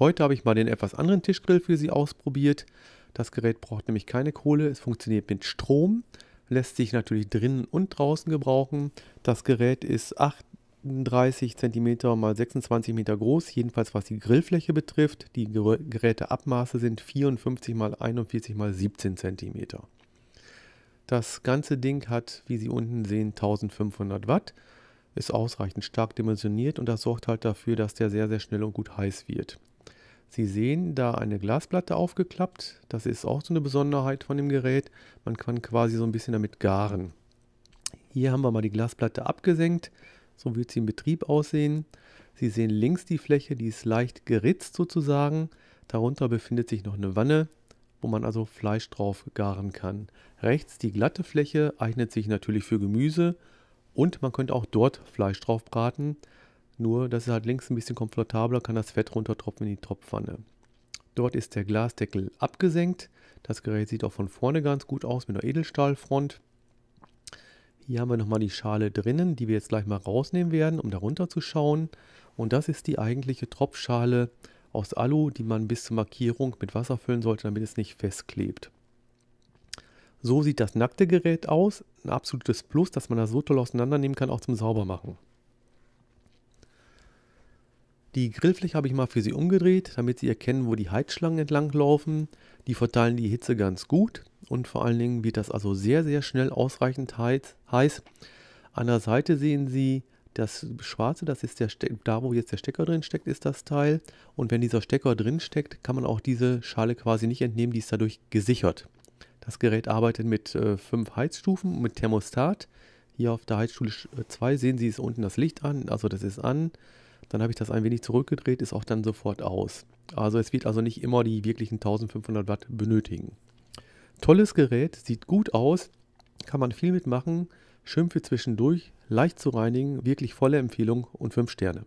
Heute habe ich mal den etwas anderen Tischgrill für Sie ausprobiert. Das Gerät braucht nämlich keine Kohle, es funktioniert mit Strom, lässt sich natürlich drinnen und draußen gebrauchen. Das Gerät ist 38 cm x 26 m groß, jedenfalls was die Grillfläche betrifft. Die Geräteabmaße sind 54 x 41 x 17 cm. Das ganze Ding hat, wie Sie unten sehen, 1500 Watt, ist ausreichend stark dimensioniert und das sorgt halt dafür, dass der sehr, sehr schnell und gut heiß wird. Sie sehen da eine Glasplatte aufgeklappt. Das ist auch so eine Besonderheit von dem Gerät. Man kann quasi so ein bisschen damit garen. Hier haben wir mal die Glasplatte abgesenkt. So wird sie im Betrieb aussehen. Sie sehen links die Fläche, die ist leicht geritzt sozusagen. Darunter befindet sich noch eine Wanne, wo man also Fleisch drauf garen kann. Rechts die glatte Fläche eignet sich natürlich für Gemüse und man könnte auch dort Fleisch drauf braten. Nur, das ist halt links ein bisschen komfortabler, kann das Fett runtertropfen in die Tropfpfanne. Dort ist der Glasdeckel abgesenkt. Das Gerät sieht auch von vorne ganz gut aus mit einer Edelstahlfront. Hier haben wir nochmal die Schale drinnen, die wir jetzt gleich mal rausnehmen werden, um darunter zu schauen. Und das ist die eigentliche Tropfschale aus Alu, die man bis zur Markierung mit Wasser füllen sollte, damit es nicht festklebt. So sieht das nackte Gerät aus. Ein absolutes Plus, dass man das so toll auseinandernehmen kann, auch zum Saubermachen. Die Grillfläche habe ich mal für sie umgedreht, damit sie erkennen, wo die Heizschlangen entlang laufen. Die verteilen die Hitze ganz gut und vor allen Dingen wird das also sehr, sehr schnell ausreichend heiß. An der Seite sehen Sie das schwarze, das ist der Ste da wo jetzt der Stecker drin steckt, ist das Teil. Und wenn dieser Stecker drin steckt, kann man auch diese Schale quasi nicht entnehmen, die ist dadurch gesichert. Das Gerät arbeitet mit äh, fünf Heizstufen, mit Thermostat. Hier auf der Heizstufe 2 äh, sehen Sie es unten das Licht an, also das ist an. Dann habe ich das ein wenig zurückgedreht, ist auch dann sofort aus. Also es wird also nicht immer die wirklichen 1500 Watt benötigen. Tolles Gerät, sieht gut aus, kann man viel mitmachen, schön für zwischendurch, leicht zu reinigen, wirklich volle Empfehlung und 5 Sterne.